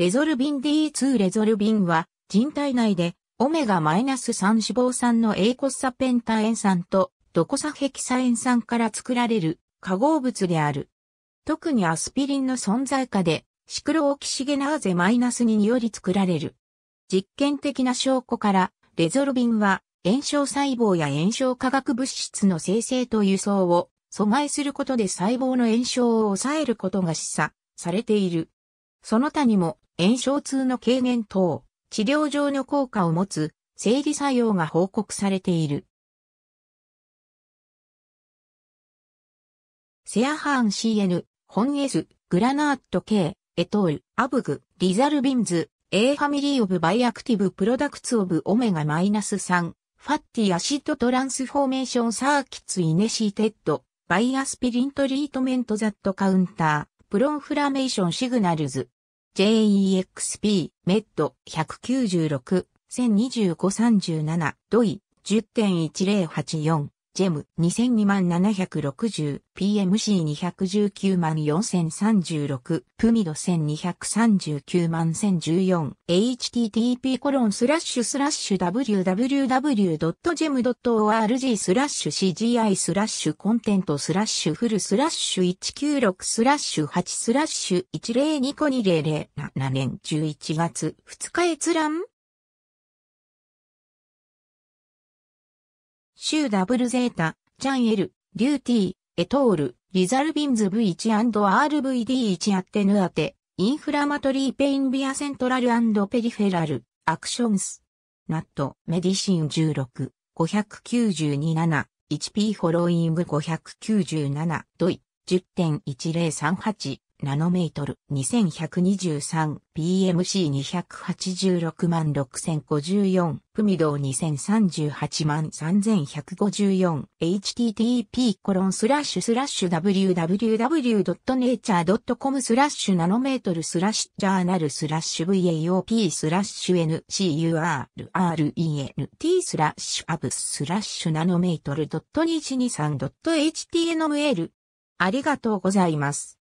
レゾルビン D2 レゾルビンは、人体内で、オメガ -3 脂肪酸のエイコサペンタ塩酸と、ドコサヘキサ塩酸から作られる化合物である。特にアスピリンの存在下で、シクロオキシゲナーゼ -2 により作られる。実験的な証拠から、レゾルビンは、炎症細胞や炎症化学物質の生成と輸送を阻害することで細胞の炎症を抑えることが示唆されている。その他にも炎症痛の軽減等、治療上の効果を持つ、生理作用が報告されている。セアハーン CN、本 S、グラナート K、エトール、アブグ、リザルビンズ、A ファミリーオブバイアクティブプロダクツオブオメガマイナス3、ファッティアシッドトランスフォーメーションサーキッツイネシーテッド、バイアスピリントリートメントザットカウンター、プロンフラメーションシグナルズ。JEXP、メッド、196、1025-37、ドイ、10.1084。ジェム2 0 2万7 6 0 PMC219 万4036、プミド1239万1014、http コロンスラッシュスラッシュ www.gem.org スラッシュ cgi スラッシュコンテントスラッシュフルスラッシュ196スラッシュ8スラッシュ102個2 0 0 7年11月2日閲覧シューダブルゼータ、チャンエル、リューティー、エトール、リザルビンズ V1&RVD1 アッテヌアテ、インフラマトリーペインビアセントラルペリフェラル、アクションス。ナット、メディシン16、592-7、1P フォローイング597、ドイ、10.1038、ナノメートル 2123PMC286 万6054プミドー2038万 3154http コロンスラッシュスラッシュ www.nature.com スラッシュナノメートルスラッシュジャーナルスラッシュ VAOP スラッシュ NCURRENT スラッシュアブスラッシュナノメートル2 2 3 h t m l ありがとうございます。